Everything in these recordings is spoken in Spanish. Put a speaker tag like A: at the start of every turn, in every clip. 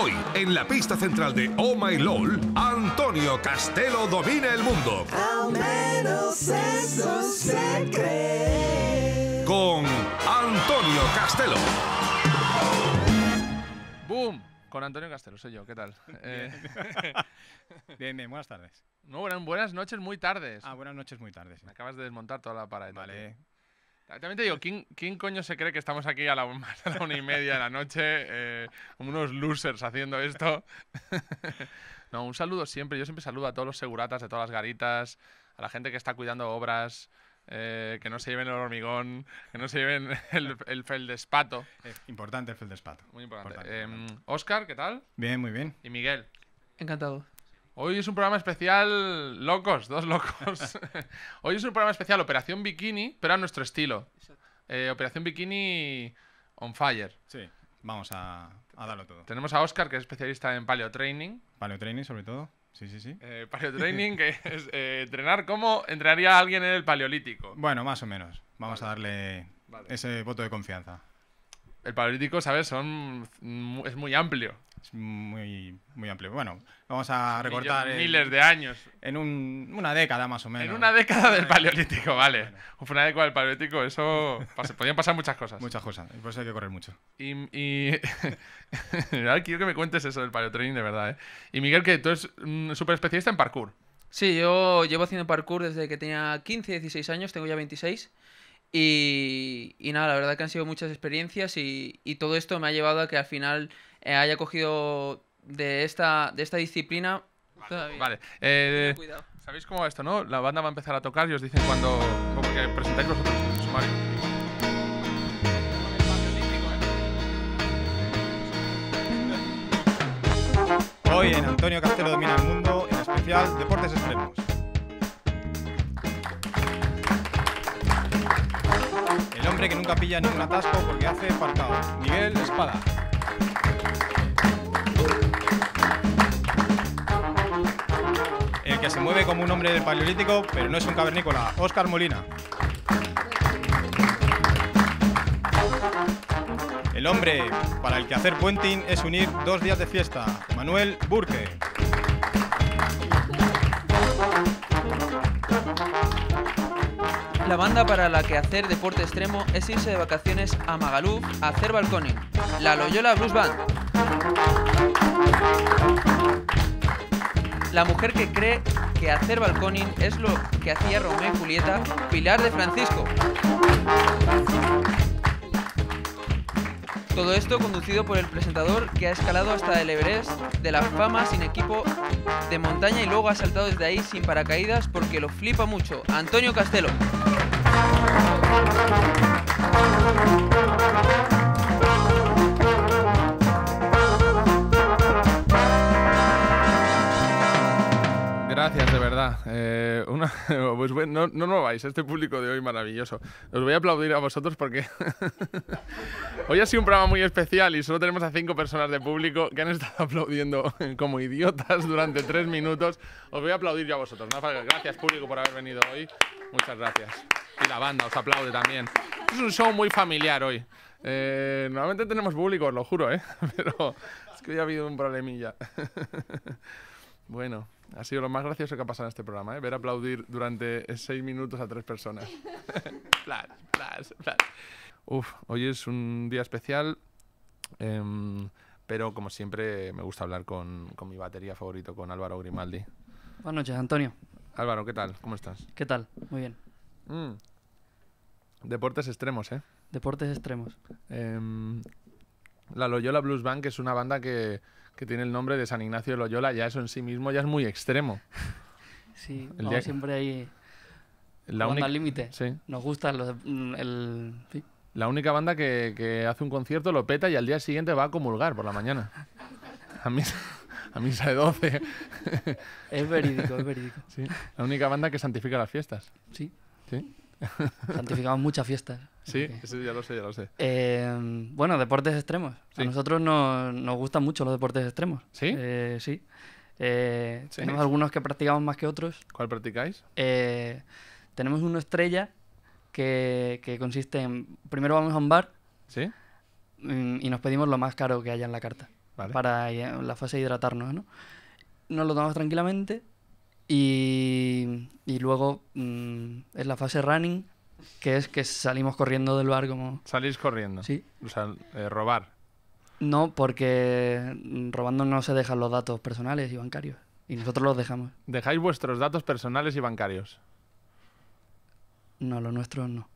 A: Hoy, en la pista central de Oh My LOL, Antonio Castelo domina el mundo.
B: Al menos eso se cree.
A: Con Antonio Castelo. ¡Boom! Con Antonio Castelo, soy yo, ¿qué tal? bien, eh, buenas tardes. No, buenas, buenas noches muy tardes. Ah, buenas noches muy tardes. Me acabas de desmontar toda la pared. Vale, también te digo, ¿quién, ¿quién, coño se cree que estamos aquí a la, una y media de la noche, eh, como unos losers haciendo esto? no, un saludo siempre. Yo siempre saludo a todos los seguratas de todas las garitas, a la gente que está cuidando obras. Eh, que no se lleven el hormigón, que no se lleven el, el feldespato. es
C: eh, importante el feldespato. Muy importante. importante.
A: Em, Oscar, ¿qué tal? Bien, muy bien. ¿Y Miguel? Encantado. Hoy es un programa especial locos, dos locos. Hoy es un programa especial Operación Bikini, pero a nuestro estilo. Eh, Operación Bikini on fire. Sí, vamos a, darlo todo. Tenemos a Oscar, que es
C: especialista en paleotraining. Paleotraining, sobre todo. Sí, sí, sí. Eh, paleotraining, que es
A: eh, entrenar como entrenaría a alguien en el paleolítico.
C: Bueno, más o menos. Vamos a darle ese voto de confianza. El paleolítico, ¿sabes? Son, es muy amplio. Es muy, muy amplio. Bueno, vamos a recortar. miles de años. En un, una década más o menos. En una
A: década del paleolítico, vale. Fue Una década del paleolítico, eso. podían pasar muchas cosas. Muchas cosas, y por eso hay que correr mucho. Y. quiero que me cuentes eso del paleotraining de verdad, eh. Y Miguel, que tú eres un súper especialista en parkour.
D: Sí, yo llevo haciendo parkour desde que tenía 15, 16 años, tengo ya 26. Y, y nada, la verdad que han sido muchas experiencias y, y todo esto me ha llevado a que al final eh, haya cogido de esta, de esta disciplina. Eh, ¿Sabéis cómo
A: esto, no? La banda va a empezar a tocar y os dicen cuando. Como presentáis vosotros
C: Hoy en Antonio Castelo Domina el Mundo, en especial Deportes Extremos. El hombre que nunca pilla ningún atasco porque hace falta Miguel Espada. mueve como un hombre del paleolítico, pero no es un cavernícola. Oscar Molina. El hombre para el que hacer puenting es unir dos días de fiesta. Manuel Burke.
D: La banda para la que hacer deporte extremo es irse de vacaciones a Magaluf a hacer balconing. La Loyola Blues Band. La mujer que cree que hacer balconing es lo que hacía Romeo Julieta, Pilar de Francisco. Todo esto conducido por el presentador que ha escalado hasta el Everest de la fama sin equipo de montaña y luego ha saltado desde ahí sin paracaídas porque lo flipa mucho. Antonio Castelo.
A: gracias, de verdad. Eh, pues no, no, no vais, este público de hoy maravilloso. Os voy a aplaudir a vosotros porque hoy ha sido un programa muy especial y solo tenemos a cinco personas de público que han estado aplaudiendo como idiotas durante tres minutos. Os voy a aplaudir yo a vosotros. Gracias, público, por haber venido hoy. Muchas gracias. Y la banda os aplaude también. Es un show muy familiar hoy. Eh, normalmente tenemos público, os lo juro, ¿eh? Pero es que hoy ha habido un problemilla. bueno. Ha sido lo más gracioso que ha pasado en este programa, ¿eh? ver aplaudir durante seis minutos a tres personas. Uf, hoy es un día especial, em, pero como siempre me gusta hablar con, mi batería favorito, con Álvaro Grimaldi.
D: Buenas noches, Antonio.
A: Álvaro, ¿qué tal? ¿Cómo estás?
D: ¿Qué tal? Muy bien. Mm.
A: Deportes extremos, ¿eh?
D: Deportes extremos.
A: Em, la Loyola Blues Bank es una banda que, que tiene el nombre de San Ignacio de Loyola, ya eso en sí mismo ya es muy extremo. Sí, el siempre hay...
D: La única... límite.
A: Sí. Nos gusta mm, el... La única banda que, hace un concierto lo peta y al día siguiente va a comulgar por la mañana. A misa de 12. Es verídico, es verídico. Sí, la única banda que santifica las fiestas. Sí. Sí. Santificamos muchas fiestas. Sí, ya lo sé, ya lo sé. Em, bueno, deportes extremos. A nosotros nos, gustan mucho los deportes extremos. Eh, eh, ¿Sí? Tenemos algunos que practicamos más que otros. ¿Cuál practicáis?
D: Eh, tenemos una estrella que, consiste en... Primero vamos a un bar. ¿Sí? Mm, y nos pedimos lo más caro que haya en la carta. Para la fase de hidratarnos, ¿no? Nos lo tomamos tranquilamente y, luego mm, es la fase running que es que salimos corriendo del bar como...
A: ¿Salís corriendo? Sí. O sea, eh, robar. No, porque robando
D: no se dejan los datos personales y bancarios. Y nosotros los dejamos.
A: ¿Dejáis vuestros datos personales y bancarios?
D: No, los nuestros no.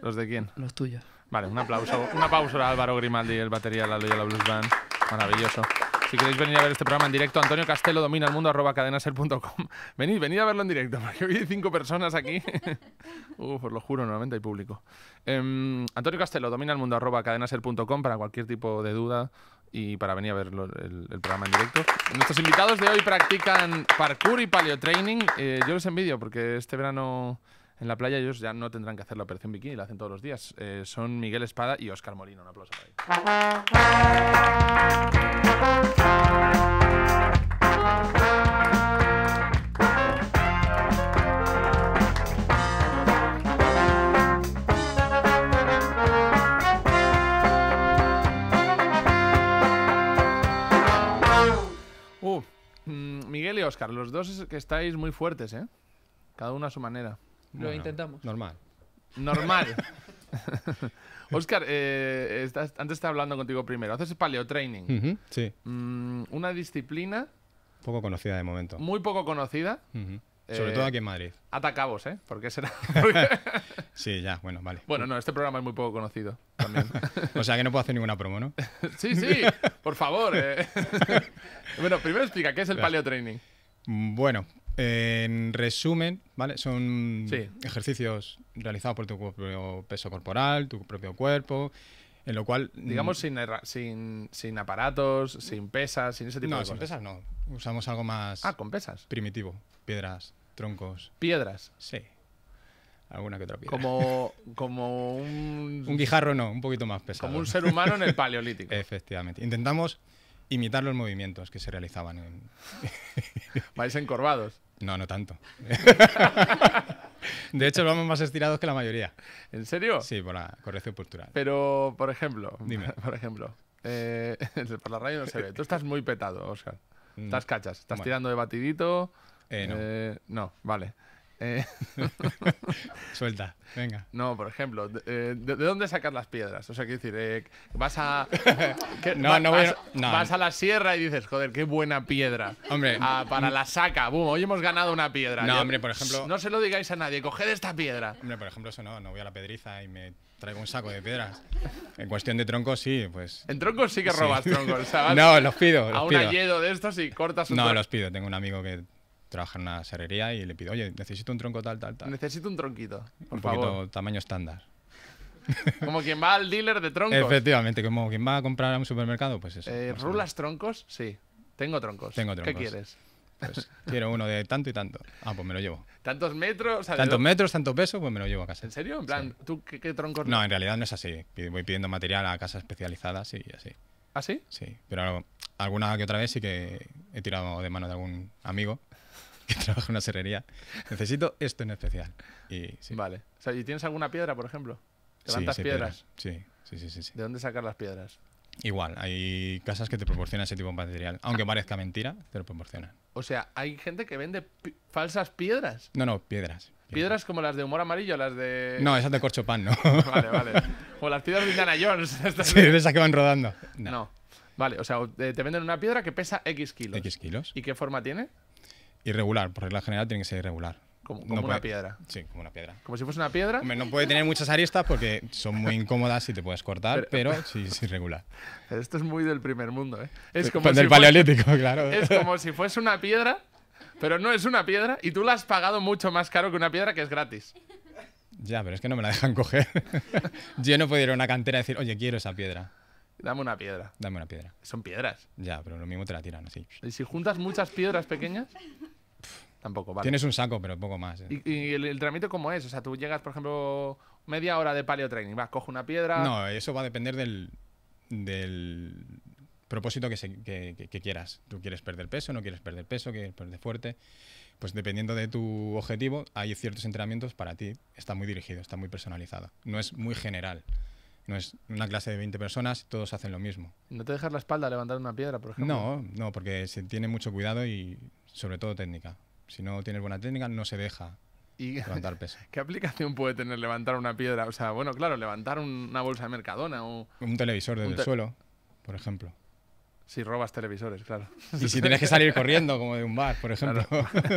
A: ¿Los de quién? Los tuyos. Vale, un aplauso. Una pausa a Álvaro Grimaldi, el batería de la Loyola Blues Band. Maravilloso. Si queréis venir a ver este programa en directo, Antonio Castelo domina el mundo arroba cadenaser.com. Venid, venid a verlo en directo, porque hoy hay cinco personas aquí. Uf, os lo juro, normalmente hay público. Em, Antonio Castelo domina el mundo arroba cadenaser.com para cualquier tipo de duda y para venir a ver el, programa en directo. Nuestros invitados de hoy practican parkour y paleotraining. Eh, yo los envidio porque este verano en la playa ellos ya no tendrán que hacer la operación bikini, la hacen todos los días. Eh, son Miguel Espada y Oscar Morino. Un aplauso para ellos. Uh, mm, Miguel y Oscar, los dos que estáis muy fuertes, ¿eh? Cada uno a su manera lo intentamos. Normal. Normal. Oscar, eh, estás, antes estaba hablando contigo primero. Haces paleotraining. training sí.
C: Mm,
A: una disciplina.
C: Poco conocida de momento. Muy
A: poco conocida. Eh, Sobre todo aquí en Madrid. Atacabos, ¿eh? ¿Por será?
C: sí, ya, bueno, vale. Bueno, no, este programa es muy poco conocido también. o sea que no puedo hacer ninguna promo, ¿no? sí, sí, por favor.
A: Eh. bueno, primero explica, ¿qué es el pues, paleotraining?
C: Bueno, en resumen, ¿vale? Son ejercicios realizados por tu propio peso corporal, tu propio cuerpo, en lo cual... Mm, Digamos
A: sin, sin, aparatos, sin pesas, sin ese tipo de cosas. No, sin pesas no.
C: Usamos algo más... Ah, con pesas. Primitivo. Piedras, troncos.
A: ¿Piedras? Sí.
C: Alguna que otra piedra.
A: Como, como
C: un...
A: un guijarro no,
C: un poquito más pesado. Como un ser humano en el paleolítico. Efectivamente. Intentamos imitar los movimientos que se realizaban. En... ¿Vais encorvados? No, no tanto. De hecho, vamos más estirados que la mayoría. ¿En serio? Sí, por la corrección postural. Pero, por ejemplo, Dime. por ejemplo, eh,
A: por la radio no se ve. Tú estás muy petado, Oscar. Mm. Estás cachas, estás tirando de batidito. Eh, no. Eh, no, vale. Eh, Suelta, venga. No, por ejemplo, de, eh, dónde sacar las piedras? O sea, quiero decir, eh, vas a. no, no, vas, a la sierra y dices, joder, qué buena piedra. Hombre. Ah, para la saca, boom, hoy hemos
C: ganado una piedra. No, hombre, por ejemplo. No se lo digáis a nadie, coged esta piedra. Hombre, por ejemplo, eso no, no voy a la pedriza y me traigo un saco de piedras. En cuestión de troncos, sí, pues. En troncos sí que robas troncos, ¿sabes? no, los pido. a un pido. de estos y cortas No, los pido, tengo un amigo que trabaja en una serrería y le pido, oye, necesito un tronco tal, tal, tal. Necesito un tronquito. Por un poquito tamaño estándar. como quien va al dealer de troncos. Efectivamente, como quien va a comprar a un supermercado, pues eso. Eh, ¿Rulas troncos? Sí. Tengo troncos. Tengo troncos. ¿Qué quieres? Pues quiero uno de tanto y tanto. Ah, pues me lo llevo.
A: ¿Tantos metros? tantos metros,
C: tanto peso, pues me lo llevo a casa. ¿En serio? En plan,
A: ¿tú qué, troncos? No, en
C: realidad no es así. Voy pidiendo material a casas especializadas y así. ¿Ah, sí? Sí, pero alguna que otra vez sí que he tirado de mano de algún amigo que trabaja en una serrería, necesito esto en especial. Y, Vale.
A: O ¿y tienes alguna piedra, por ejemplo? ¿Levantas piedras? Sí. sí. Sí, sí, ¿De dónde sacar las piedras?
C: Igual, hay casas que te proporcionan ese tipo de material. Aunque parezca mentira, te lo proporcionan.
A: O sea, hay gente que vende falsas piedras.
C: No, no, piedras.
A: Piedras como las de humor amarillo, las de. No, esas de
C: corcho pan, no. vale, vale.
A: O las piedras de Indiana Jones. esas que van rodando. No. no. Vale, o sea, eh, te venden una piedra que pesa X kilos. X kilos. ¿Y qué forma tiene?
C: irregular, por regla general tiene que ser irregular.
A: Como, una piedra. Sí, como una piedra.
C: Como si fuese una piedra. no puede tener muchas aristas porque son muy incómodas y te puedes cortar, pero, sí es irregular. Esto es muy del primer mundo, ¿eh? Es como pues paleolítico, claro. Es como
A: si fuese una piedra, pero no es una piedra y tú la has pagado mucho más caro que una piedra que es gratis.
C: Ya, pero es que no me la dejan coger. Yo no puedo ir a una cantera y decir, oye, quiero esa piedra. Dame una piedra. Dame una piedra. Son piedras. Ya, pero lo mismo te la tiran así. ¿Y si juntas muchas piedras pequeñas? Tampoco, vale. Tienes un saco, pero poco más. Eh.
A: ¿Y, el, el, trámite cómo es? O sea, tú llegas, por ejemplo, media hora de paleo training, vas, coge una piedra. No,
C: eso va a depender del, propósito que, quieras. Tú quieres perder peso, no quieres perder peso, quieres perder fuerte. Pues dependiendo de tu objetivo, hay ciertos entrenamientos para ti. Está muy dirigido, está muy personalizado. No es muy general. No es una clase de 20 personas, todos hacen lo mismo.
A: ¿No te dejas la espalda levantar una piedra, por ejemplo?
C: No, no, porque se tiene mucho cuidado y sobre todo técnica. Si no tienes buena técnica, no se deja levantar peso.
A: ¿Qué aplicación puede tener levantar una piedra? O sea, bueno, claro, levantar una bolsa de Mercadona o... Un televisor del suelo, por ejemplo. Si robas televisores, claro. Y si tienes que salir
C: corriendo, como de un bar, por ejemplo.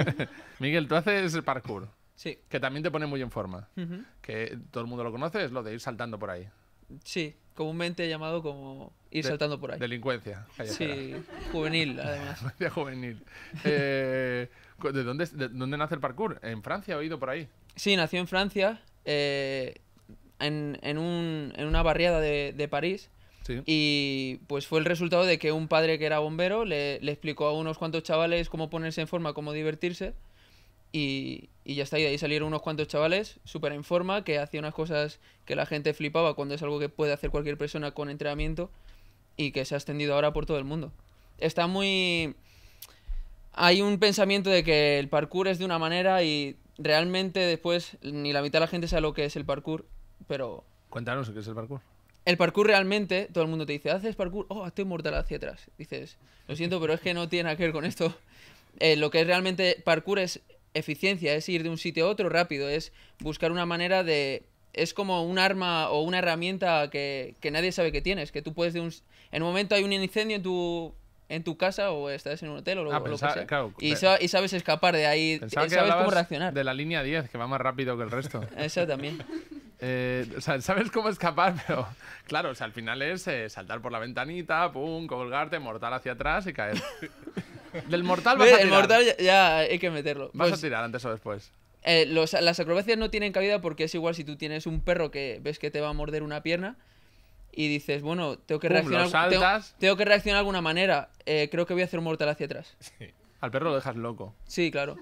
A: Miguel, tú haces parkour. Sí. Que también te pone muy en forma. Que todo el mundo lo conoce, es lo de ir saltando por ahí.
D: Sí, comúnmente llamado como ir saltando por ahí. Delincuencia. Sí, juvenil, además. juvenil.
A: Eh, ¿de,
D: dónde, nace el parkour? ¿En Francia ha oído por ahí? Sí, nació en Francia, eh, en, una barriada de, París. Y pues fue el resultado de que un padre que era bombero le, explicó a unos cuantos chavales cómo ponerse en forma, cómo divertirse. Y, ya está, y de ahí salieron unos cuantos chavales súper en forma, que hacían unas cosas que la gente flipaba cuando es algo que puede hacer cualquier persona con entrenamiento y que se ha extendido ahora por todo el mundo. Está muy... Hay un pensamiento de que el parkour es de una manera y realmente después ni la mitad de la gente sabe lo que es el parkour, pero... Cuéntanos qué es el parkour. El parkour realmente, todo el mundo te dice, haces parkour, oh, estoy mortal hacia atrás. Dices, lo siento, pero es que no tiene que ver con esto. Eh, lo que es realmente parkour es eficiencia, es ir de un sitio a otro rápido, es buscar una manera de... Es como un arma o una herramienta que, nadie sabe que tienes, que tú puedes de un... En un momento hay un incendio en tu, en tu casa o estás en un hotel o lo, ah, que sea. y, sabes escapar de ahí, sabes cómo reaccionar.
A: De la línea 10, que va más rápido que el resto. Eso también. Eh, o sea, sabes cómo escapar, pero claro, al final es eh, saltar por la ventanita, pum, colgarte, mortal hacia atrás y caer. Del mortal vas a tirar. El mortal
D: ya, hay que meterlo. Vas a pues, tirar antes o después. Eh, las acrobacias no tienen cabida porque es igual si tú tienes un perro que ves que te va a morder una pierna y dices, bueno, tengo que reaccionar. Tengo, tengo, que reaccionar de alguna manera. Eh, creo que voy a hacer un mortal hacia atrás. Sí.
A: Al perro lo dejas loco.
D: Sí, claro.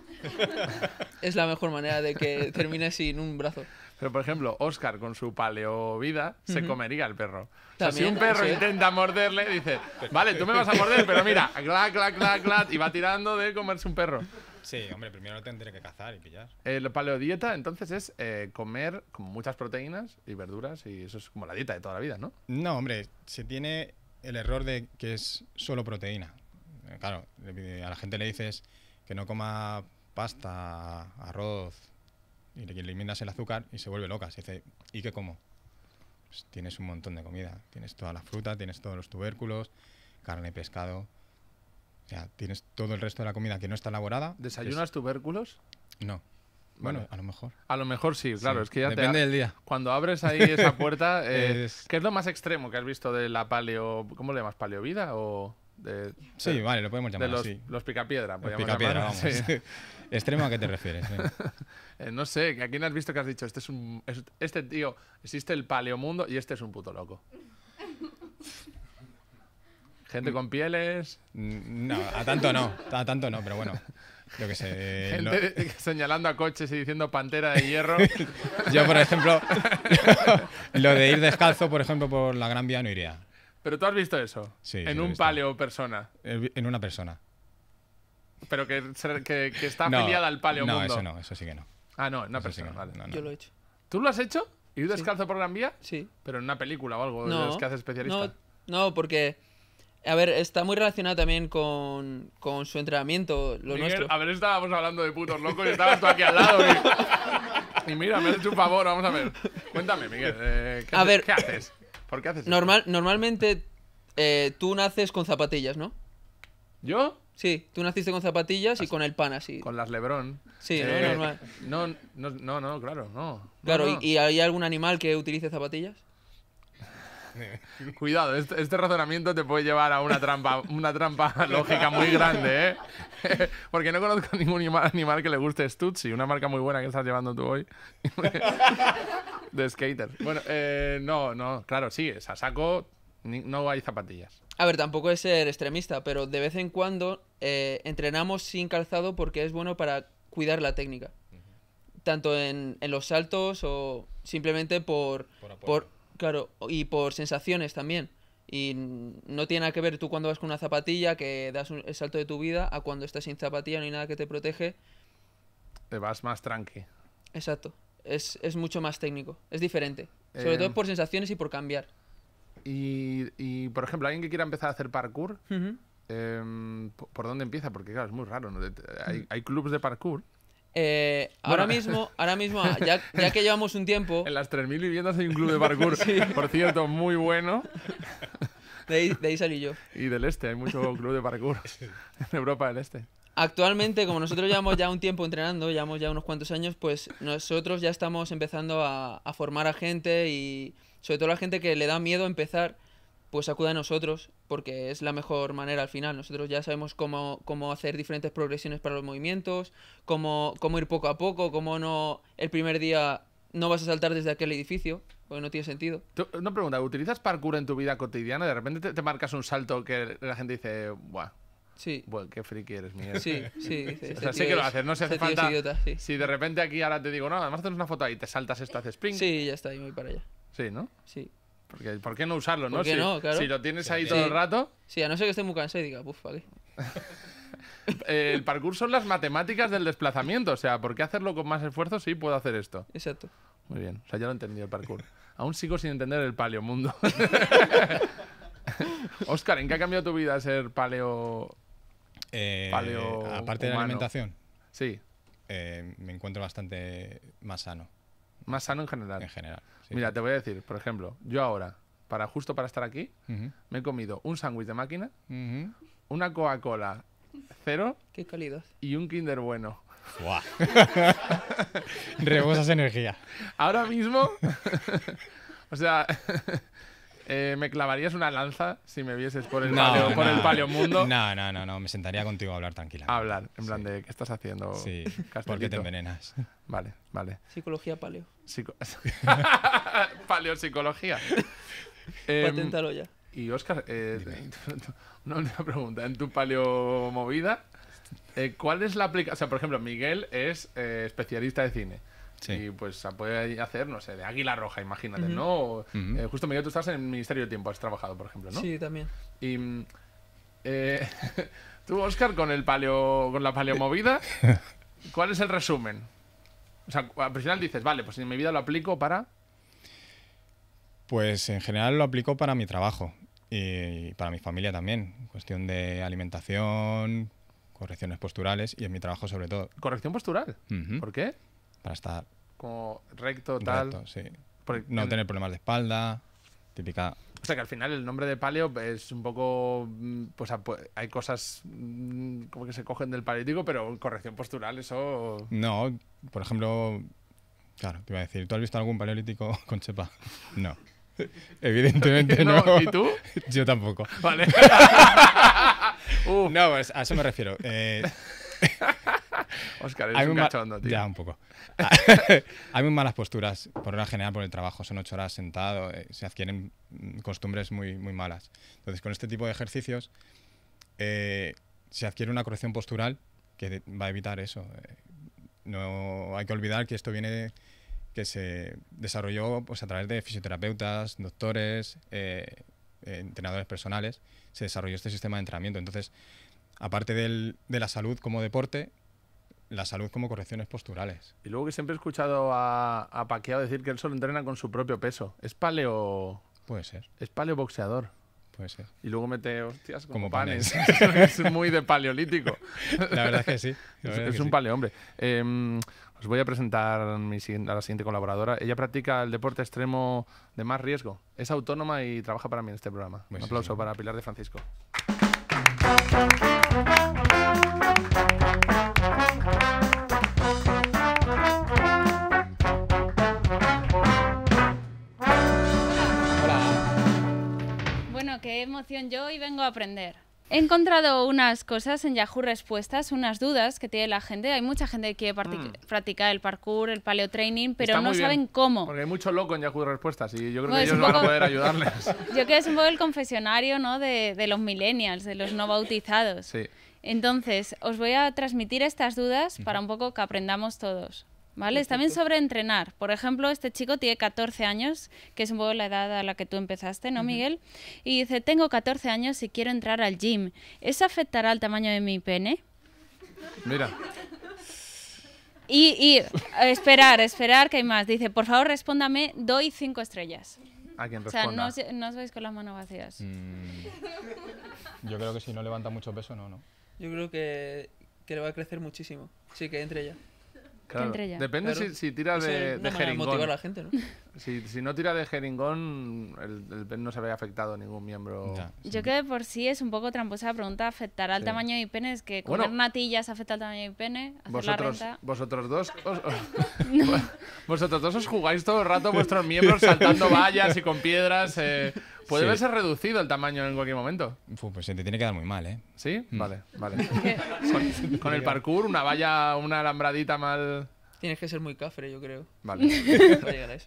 D: es la mejor manera de que termine sin
A: un brazo. Pero, por ejemplo, Oscar con su paleo vida se comería el perro. O sea, si un perro intenta morderle, dice, vale, tú me vas a morder, pero mira, clac, clac, clac, clac, y va tirando de comerse un perro.
C: Sí, hombre, primero lo tendré que cazar y pillar.
A: el la paleodieta, entonces, es eh, comer con muchas proteínas y verduras, y eso es como la dieta de toda la vida,
C: ¿no? No, hombre, se tiene el error de que es solo proteína. Claro, a la gente le dices que no coma pasta, arroz, y le eliminas el azúcar y se vuelve loca. Se dice, ¿y qué como? Pues tienes un montón de comida. Tienes toda la fruta, tienes todos los tubérculos, carne, pescado. O tienes todo el resto de la comida que no está elaborada. ¿Desayunas
A: tubérculos?
C: No. Bueno, a lo mejor.
A: A lo mejor sí, claro. es que ya Depende del día. Cuando abres ahí esa puerta, eh, es... ¿qué es lo más extremo que has visto de la paleo. ¿Cómo le llamas? ¿Paleovida? O
C: sí, vale, lo podemos llamar los, picapiedra, vamos. ¿Extremo a qué te refieres?
A: Eh, no sé, ¿a quién has visto que has dicho? Este es un. este tío, existe el paleomundo y este es un puto loco.
C: Gente con pieles. Mm, no, a tanto no, a tanto no, pero bueno. Yo que sé.
A: señalando a coches y diciendo pantera de hierro. yo, por ejemplo, lo de ir
C: descalzo, por ejemplo, por la Gran Vía no iría.
A: Pero tú has visto eso. Sí, en un paleo persona.
C: Eh, en una persona.
A: Pero que, que- que está afiliada al paleo no, mundo. eso no, eso sí que no. Ah, no, en una persona, Yo lo he hecho. ¿Tú lo has hecho? ¿Y descalzo
D: por Gran Vía? Sí. Pero en una película o algo, No. es que hace especialista. No, porque. A ver, está muy relacionado también con, con su entrenamiento, lo Miguel, nuestro. a ver,
A: estábamos hablando de
D: putos locos y estabas tú aquí al lado. Y, mira, me has hecho un favor, vamos a ver. Cuéntame, Miguel, eh, qué haces? ¿Por qué haces Normal, Normalmente eh, tú naces con zapatillas, ¿no? ¿Yo? Sí, tú naciste con zapatillas y con el pan así. Con las Lebrón. Sí, ¿no? Eh, normal.
A: No, no, no, claro, no.
D: Claro, ¿y, hay algún animal que utilice zapatillas? Cuidado, este, este, razonamiento te puede llevar a
A: una trampa, una trampa lógica muy grande, ¿eh? Porque no conozco ningún animal que le guste Stutzi, una marca muy buena que estás llevando tú hoy. De skater.
D: Bueno, eh, no,
A: no, claro, sí, esa saco, no hay zapatillas.
D: A ver, tampoco es ser extremista, pero de vez en cuando eh, entrenamos sin calzado porque es bueno para cuidar la técnica. Tanto en, los saltos o simplemente por, por Claro, y por sensaciones también. Y no tiene nada que ver tú cuando vas con una zapatilla, que das un, el salto de tu vida, a cuando estás sin zapatilla, no hay nada que te protege.
A: Te vas más tranqui.
D: Exacto. Es, es mucho más técnico. Es diferente. Sobre eh, todo por sensaciones y por cambiar.
A: Y, y, por ejemplo, alguien que quiera empezar a hacer parkour, em, ¿por dónde empieza? Porque, claro, es muy raro. Hay, hay clubes de parkour.
D: Eh, ahora mismo, ahora mismo ah, ya, que llevamos un tiempo. En las 3.000 viviendas hay un club de parkour, por cierto, muy bueno. De ahí, salí yo. Y
A: del este, hay mucho club de parkour en Europa del Este.
D: Actualmente, como nosotros llevamos ya un tiempo entrenando, llevamos ya unos cuantos años, pues nosotros ya estamos empezando a, formar a gente y sobre todo la gente que le da miedo empezar, pues acude a nosotros porque es la mejor manera al final. Nosotros ya sabemos cómo, hacer diferentes progresiones para los movimientos, cómo, cómo ir poco a poco, cómo no el primer día no vas a saltar desde aquel edificio, porque no tiene sentido. Una pregunta, ¿utilizas parkour en tu vida cotidiana? De repente te, marcas un salto que
A: la gente dice, ¡buah! Sí. qué friki eres, Miguel. Sí, sí. sí o sea, que lo haces, no se hace falta. Si de repente aquí ahora te digo, no, además haces una foto ahí, te saltas esto, haces spring. Sí, ya está, ahí voy para allá. Sí, ¿no? Sí. ¿Por qué no usarlo, si, lo tienes ahí todo el
D: rato. Sí, a no ser que esté muy cansado y diga, uff, vale.
A: Eh, el parkour son las matemáticas del desplazamiento. O sea, ¿por qué hacerlo con más esfuerzo si puedo hacer esto? Exacto. Muy bien. O sea, ya lo he entendido el parkour. Aún sigo sin entender el paleomundo. Oscar, ¿en qué ha cambiado tu vida ser paleo. Eh, paleo aparte de la alimentación.
C: Sí. Eh, me encuentro bastante más sano. Más sano en general. En general. Mira, te voy a decir, por ejemplo,
A: yo ahora, para justo para estar aquí, me he comido un sándwich de máquina, una Coca-Cola cero y un Kinder bueno. ¡Guau!
C: Rebosas energía.
A: Ahora mismo, o sea, eh, ¿Me clavarías una lanza si me vieses por el, paleo, no.
C: No, no, no, no, me sentaría contigo a hablar tranquila. A hablar, en plan de, ¿qué estás haciendo? Sí, ¿por qué te envenenas? Vale, vale.
D: Psicología paleo. Psico
A: Paleopsicología. eh, pues Paténtalo em, ya. Y Oscar, eh, una última pregunta. En tu paleo movida, eh, ¿cuál es la aplicación? O sea, por ejemplo, Miguel es eh, especialista de cine. Y pues se puede hacer, no sé, de Águila Roja, imagínate, ¿no? Eh, justo medio tú estás en el Ministerio de Tiempo, has trabajado, por ejemplo, ¿no? Sí, también. Y mm, eh, tú, Oscar, con, el paleo, con la paleomovida, ¿cuál es el resumen? O sea, al final dices, vale, pues en mi vida lo aplico para...
C: Pues en general lo aplico para mi trabajo y para mi familia también. Cuestión de alimentación, correcciones posturales y en mi trabajo sobre todo. ¿Corrección postural? ¿Por qué? para estar
A: como recto, tal.
C: Recto, sí. no tener problemas de espalda, típica.
A: O sea que al final el nombre de paleo es un poco. Mm, pues, pues hay cosas mm, como que se cogen del paleolítico, pero corrección postural, eso.
C: No, por ejemplo. Claro, te iba a decir, ¿tú has visto algún paleolítico con chepa? No. Evidentemente no, ¿Y tú? Yo tampoco. Vale.
B: no, pues, a eso me refiero. Eh, Oscar, es un cachondo, tío. Ya, un poco.
C: Hay muy malas posturas, por hora general, por el trabajo. Son ocho horas sentado, eh, se adquieren costumbres muy, muy malas. Entonces, con este tipo de ejercicios eh, se adquiere una corrección postural que va a evitar eso. Eh. No hay que olvidar que esto viene que se desarrolló pues, a través de fisioterapeutas, doctores, entrenadores personales, se desarrolló este sistema de entrenamiento. Entonces, aparte del, de la salud como deporte, la salud como correcciones posturales.
A: Y luego que siempre he escuchado a, a Paqueado decir que él solo entrena con su propio peso. ¿Es paleo...? Puede ser. ¿Es boxeador Puede ser. Y luego mete hostias como, panes. es muy de paleolítico. La verdad es que sí. Es, un paleo hombre em, os voy a presentar a, la siguiente colaboradora. Ella practica el deporte extremo de más riesgo. Es autónoma y trabaja para mí en este programa. Pues un aplauso para Pilar de Francisco.
E: yo y vengo a aprender. He encontrado unas cosas en Yahoo Respuestas, unas dudas que tiene la gente. Hay mucha gente que quiere mm. practicar el parkour, el paleo training, pero no saben
A: cómo. Porque hay mucho loco en Yahoo Respuestas y yo creo que pues ellos van a poder ayudarles.
E: yo creo que es un poco el confesionario ¿no? de, los millennials, de los no bautizados. Entonces, os voy a transmitir estas dudas para un poco que aprendamos todos. ¿vale? También sobre entrenar. Por ejemplo, este chico tiene 14 años, que es un poco la edad a la que tú empezaste, ¿no, Miguel? Y dice, tengo 14 años y quiero entrar al gym. ¿Eso afectará al tamaño de mi pene? Mira. Y, y esperar, esperar que hay más. Dice, por favor, respóndame, doy cinco estrellas. A O sea, no, os vais con las manos vacías.
D: Mm. Yo
C: creo que si no levanta mucho peso, no, no.
D: Yo creo que, que le va a crecer muchísimo. Sí, que entre ya.
A: Depende si, tira
C: de, jeringón. la gente, si, no tira
A: de jeringón, el, pene no se ve afectado a ningún miembro.
E: Yo que por sí es un poco tramposa la pregunta, ¿afectará al tamaño de mi pene? Es que comer natillas afecta al tamaño de mi pene. vosotros,
A: dos... Os, vosotros dos os jugáis todo el rato vuestros miembros saltando vallas y con piedras... Eh, Puede verse reducido el tamaño en cualquier momento. pues se te tiene que dar muy mal, ¿eh? ¿Sí? Mm. Vale, vale. con, el parkour, una valla, una alambradita mal... Tienes que ser muy cafre, yo creo. Vale. Te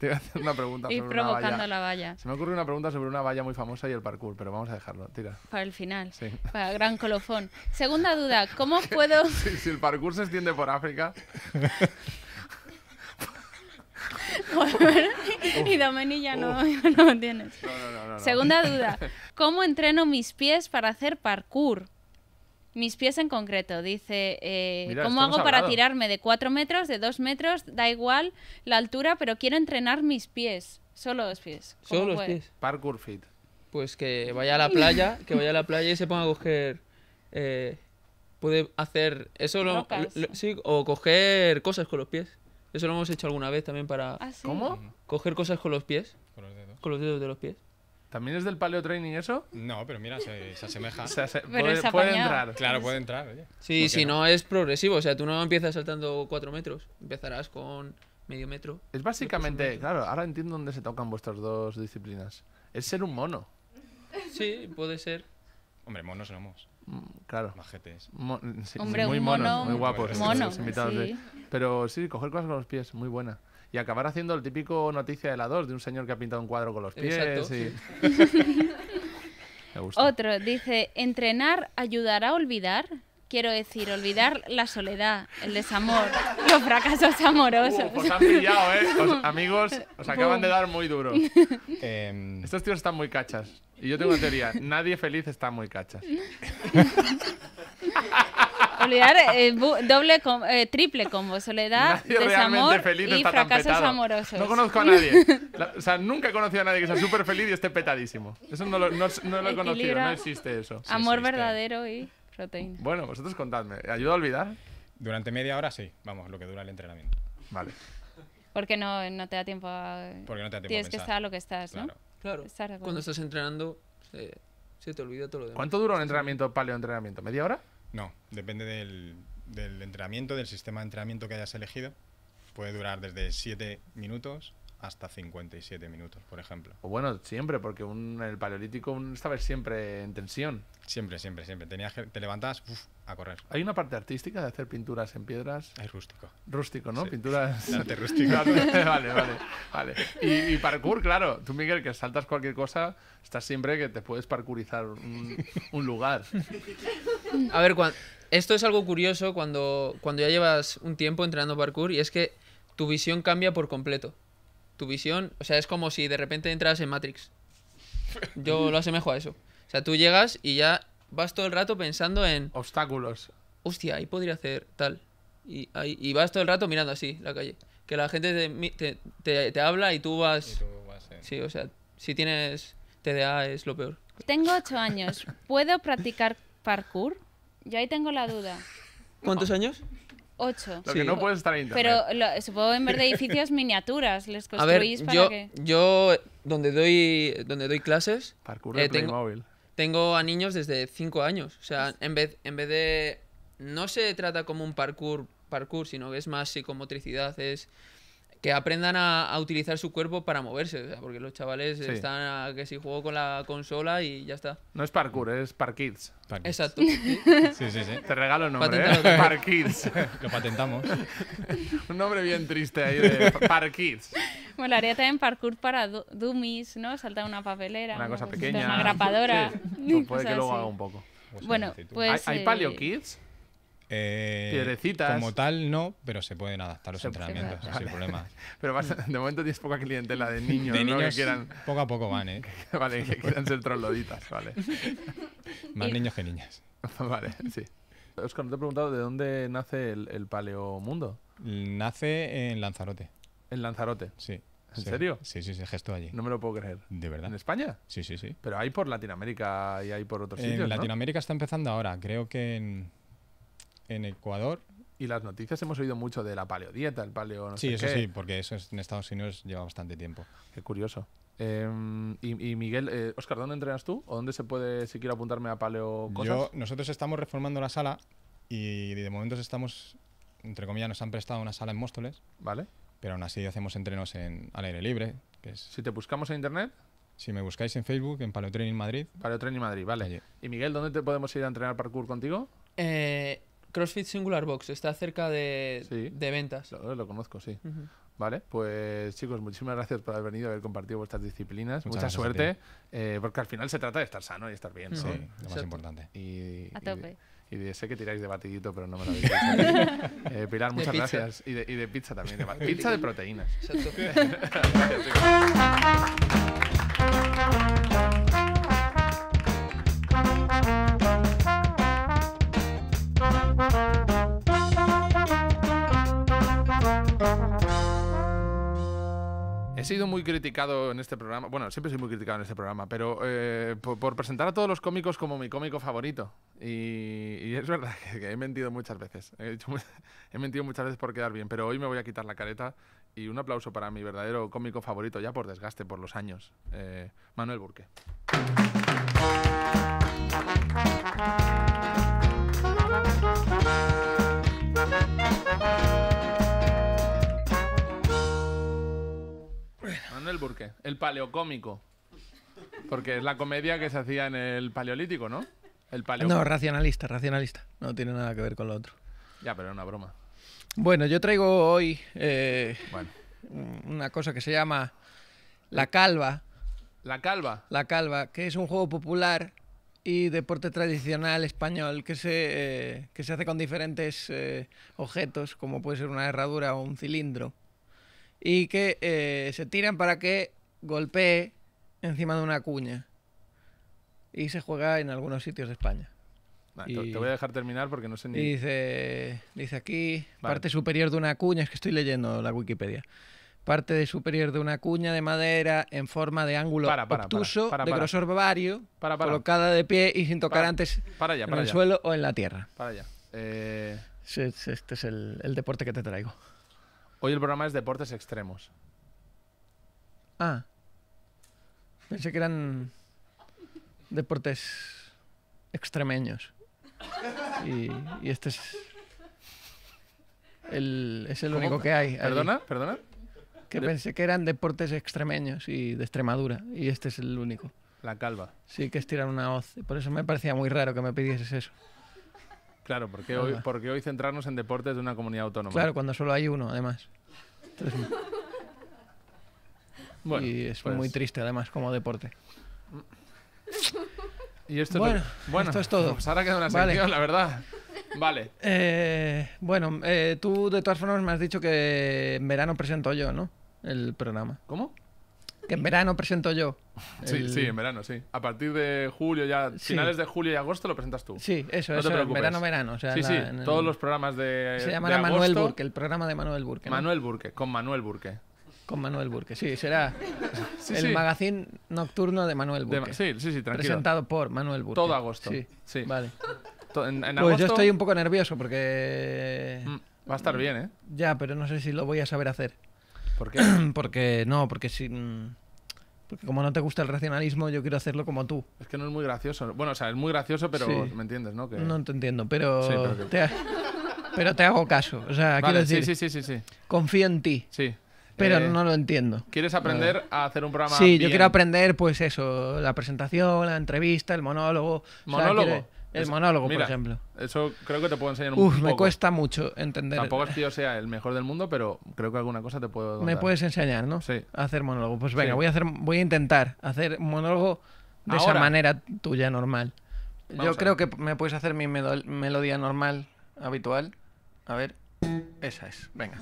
A: voy a hacer una pregunta sobre provocando una valla. la valla. Se me ocurre una pregunta sobre una valla muy famosa y el parkour, pero vamos a dejarlo. Tira.
E: Para el final. Sí. Para gran colofón. Segunda duda, ¿cómo puedo...? si
A: el parkour se extiende por África...
E: y Domeni no, ya no Segunda duda, ¿cómo entreno mis pies para hacer parkour? Mis pies en concreto, dice, eh, ¿cómo hago para tirarme de 4 metros, de 2 metros? Da igual la altura, pero quiero entrenar mis pies, solo los pies. Solo los pies.
D: Parkour fit. Pues que vaya a la playa, que vaya a la playa y se ponga a coger... Eh, puede hacer eso, sí, o coger cosas con los pies. Eso lo hemos hecho alguna vez también para... Ah, ¿Cómo? Coger cosas con los pies. Con los dedos. Con los dedos de los pies. ¿También es del paleo training eso?
C: No, pero mira, se, asemeja.
D: puede, entrar. Claro, puede entrar. Sí, si no? es progresivo. O sea, tú no empiezas saltando cuatro metros. Empezarás con medio metro. Es básicamente, claro, ahora
A: entiendo dónde se tocan vuestras dos disciplinas. Es ser un mono.
C: Sí, puede ser. Hombre, monos somos. Mm, claro. Majetes. muy mono, muy guapos. invitados,
A: Pero sí, coger cosas con los pies, muy buena. Y acabar haciendo el típico noticia de la 2 de un señor que ha pintado un cuadro con los pies.
E: Otro dice: ¿entrenar ayudará a olvidar? Quiero decir, olvidar la soledad, el desamor, los fracasos amorosos. os han pillado, ¿eh?
A: amigos, os acaban de dar muy duro. Em. Estos tíos están muy cachas. Y yo tengo una teoría. Nadie feliz está muy cachas.
E: olvidar eh, doble eh, triple combo soledad desamor y fracasos amorosos no conozco a nadie
A: o sea nunca he conocido a nadie que sea súper feliz y esté petadísimo eso no lo, he conocido no existe eso amor
E: verdadero y
C: bueno, vosotros contadme. ¿Ayuda a olvidar? Durante media hora sí, vamos, lo que dura el entrenamiento. Vale.
E: Porque no, no te da tiempo a... Porque no te da tiempo Tienes que estar lo que estás, ¿no? Claro. Cuando
D: estás entrenando, se te olvida todo lo demás.
A: ¿Cuánto dura un entrenamiento entrenamiento? ¿Media
C: hora? No, depende del, del entrenamiento, del sistema de entrenamiento que hayas elegido. Puede durar desde 7 minutos hasta 57 minutos, por ejemplo.
A: O bueno, siempre, porque un, el paleolítico estaba siempre en tensión. Siempre,
C: siempre, siempre. Tenías te levantas a correr.
A: ¿Hay una parte artística de hacer pinturas en piedras? Es rústico. Rústico, ¿no? Pinturas... vale, vale, vale. Y, parkour, claro.
D: Tú, Miguel, que saltas cualquier cosa, estás siempre que te puedes parkourizar un, lugar. A ver, esto es algo curioso cuando, cuando ya llevas un tiempo entrenando parkour y es que tu visión cambia por completo tu visión, o sea, es como si de repente entras en Matrix. Yo lo asemejo a eso. O sea, tú llegas y ya vas todo el rato pensando en... Obstáculos. Hostia, ahí podría hacer tal. Y, ahí, vas todo el rato mirando así la calle. Que la gente te, te, te, habla y tú vas... Sí, o sea, si tienes TDA es lo peor.
E: Tengo ocho años. ¿Puedo practicar parkour? Yo ahí tengo la duda. ¿Cuántos años? Ocho.
D: Lo que no estar Pero
E: lo, supongo en vez de edificios miniaturas, les construís para yo,
D: Yo, donde doy, donde doy clases... Eh, tengo, a niños desde 5 años. O sea, en vez, en vez de... No se trata como un parkour, parkour, sino que es más psicomotricidad, es que aprendan a, utilizar su cuerpo para moverse, o sea, porque los chavales están a que si juego con la consola y ya está.
A: No es parkour, es parkids. Exacto. ¿Sí? sí, sí, Te regalo el nombre, ¿eh? Parkids. Lo patentamos. Un nombre bien triste ahí de Parkids.
E: Bueno, haría también parkour para dummies, ¿no? Saltar una papelera. Una cosa pequeña. Una
C: grapadora. Pues puede que luego haga un poco. Pues bueno, pues... ¿Hay, ¿hay Paleo eh, Kids? Eh, Piedrecitas. Como tal, no, pero se pueden adaptar los entrenamientos, sin problema.
A: pero de momento tienes poca clientela de niños, de ¿no? que quieran, poco a poco van, ¿eh? vale, que quieran ser trolloditas, vale. Más niños que niñas. vale, sí. Oscar, no te he preguntado de dónde nace el, paleomundo.
C: Nace en Lanzarote. ¿En Lanzarote? Sí. ¿En serio? Sí, sí, sí, gestó allí. No me lo puedo creer. ¿De verdad? ¿En España? Sí, sí, sí. Pero
A: hay por Latinoamérica y hay por otros en En Latinoamérica
C: está empezando ahora. Creo que en en Ecuador. Y las noticias hemos oído mucho de la paleodieta, el paleo. No sí, sé eso sí, porque eso es, en Estados Unidos lleva bastante tiempo. Qué curioso.
A: Em, y, Miguel, Oscar, eh, ¿dónde entrenas tú? ¿O dónde se puede, si quiero apuntarme a paleo cosas?
C: nosotros estamos reformando la sala y de momento estamos, entre comillas, nos han prestado una sala en Móstoles. Vale. Pero aún así hacemos entrenos en, al aire libre. Si te buscamos en internet. Si me buscáis en Facebook, en Paleotraining Madrid. Paleotraining Madrid, vale.
A: Y Miguel, ¿dónde te podemos ir a entrenar parkour contigo?
D: Eh, CrossFit Singular Box, está cerca de,
A: ventas. Lo, conozco, sí. Vale, pues chicos, muchísimas gracias por haber venido, haber compartido vuestras disciplinas. Mucha suerte, eh, porque al final se trata de estar sano y estar bien. lo más importante. Y, Y, sé que tiráis de batidito, pero no me lo habéis dicho. Eh, Pilar, muchas gracias. Y, de, pizza también. pizza de proteínas. He sido muy criticado en este programa, bueno, siempre soy muy criticado en este programa, pero eh, por, presentar a todos los cómicos como mi cómico favorito. Y, es verdad que, he mentido muchas veces. He, mentido muchas veces por quedar bien, pero hoy me voy a quitar la careta y un aplauso para mi verdadero cómico favorito, ya por desgaste, por los años, eh, Manuel Burque. el burke, el paleocómico. Porque es la comedia que se hacía en el paleolítico, ¿no? El paleo. No,
B: racionalista, racionalista. No tiene nada que ver con lo otro. Ya, pero era una broma. Bueno, yo traigo hoy eh, una cosa que se llama La Calva. La Calva. La Calva, que es un juego popular y deporte tradicional español que se, eh, se hace con diferentes eh, objetos, como puede ser una herradura o un cilindro y que eh, se tiran para que golpee encima de una cuña. Y se juega en algunos sitios de España. te voy
A: a dejar terminar porque no sé ni. Dice, dice
B: aquí: parte superior de una cuña, es que estoy leyendo la Wikipedia. Parte superior de una cuña de madera en forma de ángulo para, obtuso, de grosor vario, colocada de pie y sin tocar antes en el suelo o en la tierra. Eh. Este es el deporte que te traigo. Hoy el
A: programa es deportes extremos.
B: Ah. Pensé que eran deportes extremeños. Y, este es el, es el único que hay. ¿Perdona? ¿Perdona? Que pensé que eran deportes extremeños y de Extremadura, y este es el único. La calva. Sí, que es una hoz. Por eso me parecía muy raro que me pidieses eso.
A: Claro, porque hoy, porque hoy centrarnos en deportes de una comunidad autónoma. Claro, cuando
B: solo hay uno, además. y es pues muy triste, además, como deporte. Y bueno, bueno, esto es todo. Pues ahora queda una sección, la verdad. Vale. Eh, bueno, eh, tú de todas formas me has dicho que en verano presento yo, ¿no? El programa. ¿Cómo? Que en verano presento yo. Sí, sí, en
A: verano, sí. A partir de julio, ya finales de julio y agosto lo presentas tú. Sí, eso, no eso. Te Verano, verano. O sea, sí, sí. Todos los programas de. Se llamará Manuel Burke,
B: el programa de Manuel Burke. Manuel Burke, con Manuel Burke. Con Manuel Burke, sí, será el magazine nocturno de Manuel Burke. sí, sí, sí, tranquilo. Presentado por Manuel Burke. Todo agosto. Sí,
A: sí. Vale. Pues
B: yo estoy un poco nervioso porque. Mm, va a estar bien, ¿eh? Ya, pero no sé si lo voy a saber hacer. ¿Por porque no, porque si... Mm, como no te gusta el racionalismo, yo quiero hacerlo como tú. Es que no es muy gracioso. Bueno, o sea, es muy gracioso, pero me entiendes, ¿no? No te entiendo, pero... pero, te hago caso. O sea, quiero decir... Sí, sí, sí, Confío en ti. Sí. Pero eh, no lo entiendo. ¿Quieres aprender a hacer un programa? Sí, yo quiero aprender, pues eso, la presentación, la entrevista, el monólogo. ¿Monólogo? El monólogo, por ejemplo. Eso creo que te puedo
A: enseñar un poco. me cuesta mucho entender. Tampoco es que yo sea el mejor del mundo, pero creo que alguna cosa te puedo. Me puedes
B: enseñar, ¿no? Sí. A hacer monólogo. Pues venga, voy a hacer, voy a intentar hacer monólogo de esa manera tuya normal. yo creo que me puedes hacer mi melodía normal, habitual. A ver, esa es. Venga.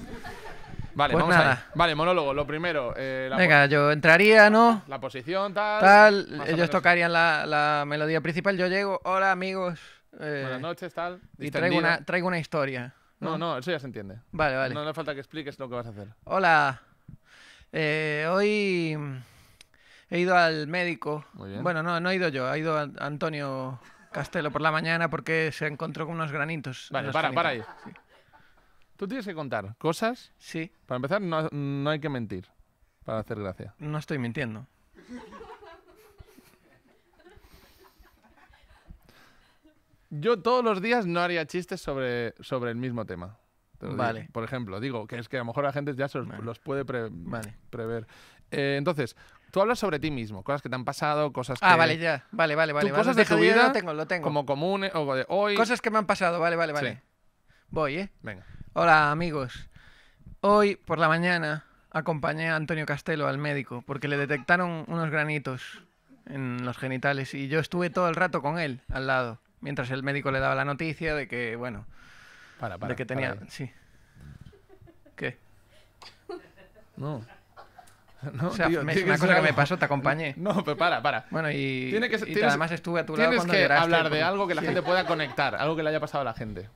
B: Vale, pues vamos nada.
A: Vale, monólogo, lo primero. Eh, Venga, yo
B: entraría, ¿no?
A: La posición, tal. Tal, ellos
B: tocarían la, melodía principal. Yo llego, hola amigos. Eh, Buenas noches, tal. Y traigo una, traigo una historia. ¿no?
A: no, eso ya se entiende. Vale, vale. No hace falta que expliques lo que vas a hacer.
B: Hola. Eh, hoy he ido al médico. Muy bien. Bueno, no, no he ido yo, ha ido Antonio Castelo por la mañana porque se encontró con unos granitos. Vale, para, para ahí. Tú tienes que contar
A: cosas. Sí. Para empezar, no, hay que mentir para hacer gracia. No estoy mintiendo. Yo todos los días no haría chistes sobre, sobre el mismo tema. Vale. Por ejemplo, digo que es que a lo mejor la gente ya los, puede prever. Eh, entonces, tú hablas sobre ti mismo, cosas que te han pasado, cosas ah, que. Ah, vale, ya. Vale, vale, vale. Cosas de tu vida. tengo, tengo. Como comunes
B: o de hoy. Cosas que me han pasado, vale, vale, vale. Voy, ¿eh? Venga. Hola amigos. Hoy por la mañana acompañé a Antonio Castelo al médico porque le detectaron unos granitos en los genitales y yo estuve todo el rato con él al lado mientras el médico le daba la noticia de que bueno, para, para de que tenía, sí. ¿Qué?
A: No. No, o una cosa que me pasó, te acompañé. No, pero para, para. Bueno, y, además estuve a tu lado cuando que hablar de algo que la gente pueda conectar, algo que le haya pasado a la gente.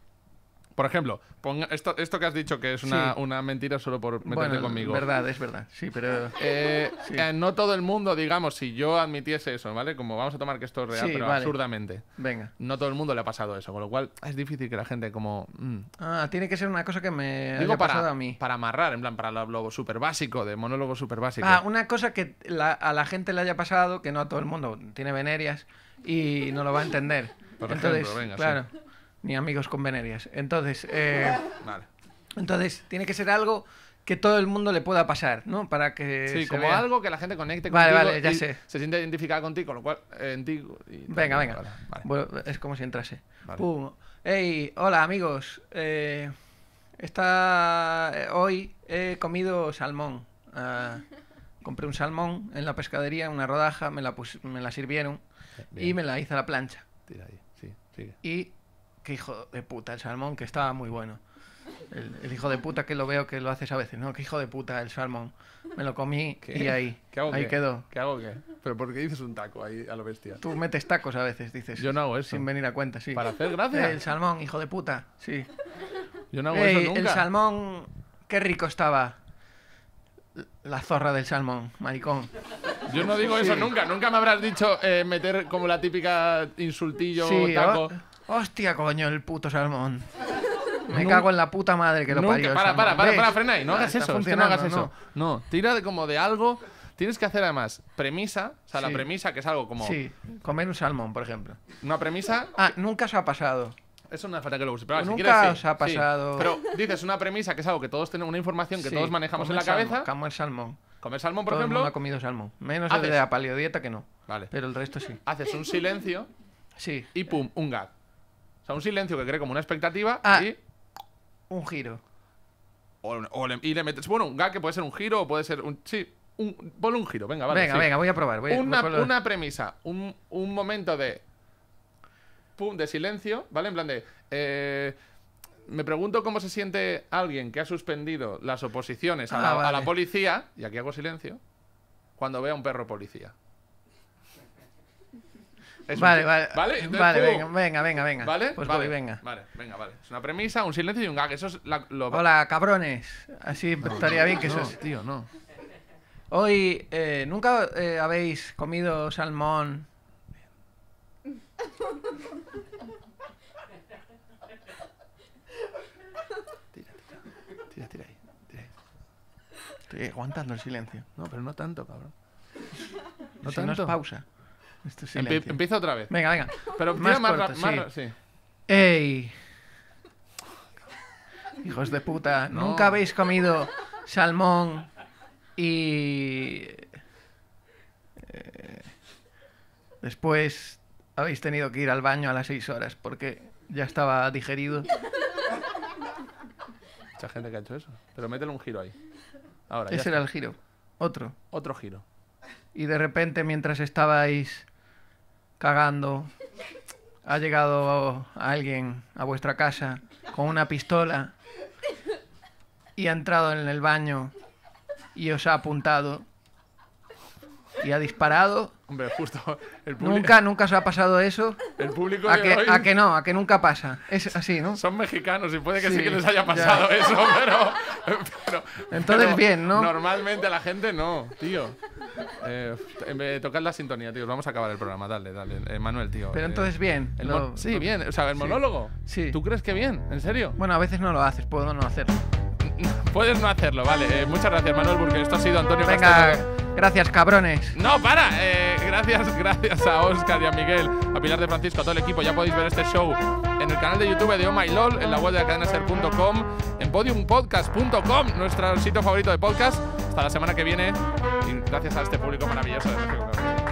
A: Por ejemplo, ponga esto, esto que has dicho que es una, una mentira solo por meterte conmigo. Es verdad, es verdad. Sí, pero. Eh, eh, no todo el mundo, digamos, si yo admitiese eso, ¿vale? Como vamos a tomar que esto es real, pero absurdamente. Venga. No todo el mundo le ha pasado eso, con lo cual es difícil que la gente, como. Mm.
B: Ah, tiene que ser una cosa que me. haya pasado
A: a mí. Para amarrar, en plan, para lo súper básico, de monólogo súper básico. Ah,
B: una cosa que a la gente le haya pasado, que no a todo el mundo, tiene venerias y no lo va a entender. Entonces, venga, claro ni amigos con venerias. Entonces, eh, entonces tiene que ser algo que todo el mundo le pueda pasar, ¿no? Para que sí, como algo que la gente conecte contigo vale, ya sé. se siente identificada contigo, con lo cual eh, en ti venga, venga. es como si entrase. Hey, hola amigos. Eh, eh, hoy he comido salmón. Ah, compré un salmón en la pescadería, una rodaja, me la, me la sirvieron y me la hice a la plancha. ahí. Sí, Y qué hijo de puta el salmón, que estaba muy bueno. El, hijo de puta que lo veo que lo haces a veces, ¿no? Qué hijo de puta el salmón. Me lo comí y ahí. ¿Qué hago ahí quedó. ¿Qué
A: hago qué? Pero ¿por qué dices un taco ahí a lo bestia?
B: Tú metes tacos a
A: veces, dices. Yo no hago eso. Sin
B: venir a cuenta, sí. Para hacer gracia. El salmón, hijo de puta, sí. Yo no hago eso nunca. El salmón, qué rico estaba. La zorra del salmón, maricón. Yo no digo eso nunca.
A: Nunca me habrás dicho eh, meter como la típica insultillo, o taco.
B: Hostia, coño, el puto salmón. Me cago en la puta madre que lo parió. para, para, para, para, No hagas eso, no
A: tira de, como de algo. Tienes que hacer además premisa, o sea, la premisa que es algo como. Sí,
B: comer un salmón, por ejemplo. Una premisa. Ah, nunca se ha pasado.
A: Es una falta que lo use. Pero si quieres, nunca se ha pasado. Pero dices una premisa que es algo que todos tenemos, una información que todos manejamos en la cabeza
B: como el salmón. Comer salmón, por ejemplo. No ha comido salmón. Menos de la paleodieta que no. Vale. Pero el resto sí. Haces un silencio. Sí. Y pum, un gag.
A: O sea, un silencio que cree como una expectativa ah. y. Un giro. y le metes. Bueno, un gag que puede ser un giro o puede ser un. Sí, un, ponle un giro, venga, vale. Venga, venga, voy a probar. una, premisa, un, momento de. Pum, de silencio, ¿vale? En plan de. Eh, me pregunto cómo se siente alguien que ha suspendido las oposiciones a, ah, la, a la policía, y aquí hago silencio, cuando ve a un perro policía vale, vale, vale. venga,
B: venga, venga, venga. ¿Vale? Pues vale, venga.
A: Vale, venga, vale. Es una premisa, un silencio y un gag. Eso es la, lo... Hola,
B: cabrones. Así estaría bien que no, eso Tío, no. Hoy, eh, ¿nunca eh, habéis comido salmón? Tira, tira. Tira, tira ahí. Estoy aguantando el silencio. No, pero no tanto, cabrón. No tanto. pausa empieza otra vez. Venga, venga. Pero más, rápido. ¡Ey! Hijos de puta, nunca habéis comido salmón y... Eh, después habéis tenido que ir al baño a las 6 horas porque ya estaba digerido. Mucha gente que ha hecho eso.
A: Pero métele un giro ahí. Ahora, Ese era el
B: giro. Otro. Otro giro. Y de repente, mientras estabais cagando, ha llegado alguien a vuestra casa con una pistola y ha entrado en el baño y os ha apuntado y ha disparado. Nunca, nunca os ha pasado eso.
A: El público. A que,
B: no, a que nunca pasa. Es así, ¿no? Son mexicanos y puede que sí, que les haya pasado eso, pero, Entonces, bien, ¿no? Normalmente
A: la gente no, tío. Eh, tocar la sintonía, tío, vamos a acabar el programa. Dale, dale. Eh, Manuel, tío. Pero eh, entonces bien. El sí, bien. O sea, el monólogo.
B: Sí. ¿Tú crees que bien? ¿En serio? Bueno, a veces no lo haces, puedo no hacerlo.
A: Puedes no hacerlo, vale. Eh, muchas gracias, Manuel, porque esto ha sido Antonio Venga,
B: gracias, cabrones. No,
A: para. gracias, gracias a Oscar y a Miguel, a Pilar de Francisco, a todo el equipo. Ya podéis ver este show en el canal de YouTube de Omaylol, oh en la web de cadenaser.com, en podiumpodcast.com, nuestro sitio favorito de podcast. Hasta la semana que viene y gracias a este público maravilloso de